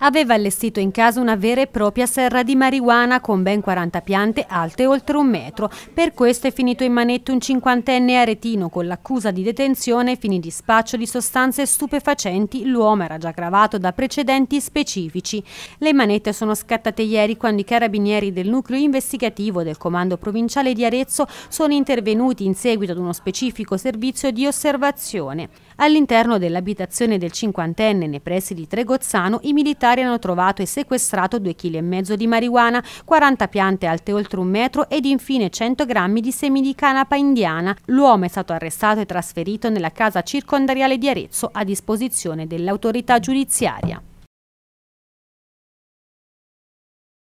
aveva allestito in casa una vera e propria serra di marijuana con ben 40 piante alte oltre un metro. Per questo è finito in manette un cinquantenne aretino con l'accusa di detenzione e fini di spaccio di sostanze stupefacenti. L'uomo era già gravato da precedenti specifici. Le manette sono scattate ieri quando i carabinieri del nucleo investigativo del comando provinciale di Arezzo sono intervenuti in seguito ad uno specifico servizio di osservazione. All'interno dell'abitazione del cinquantenne nei pressi di Tregozzano i militari militari hanno trovato e sequestrato 2,5 kg di marijuana, 40 piante alte oltre un metro ed infine 100 grammi di semi di canapa indiana. L'uomo è stato arrestato e trasferito nella casa circondariale di Arezzo a disposizione dell'autorità giudiziaria.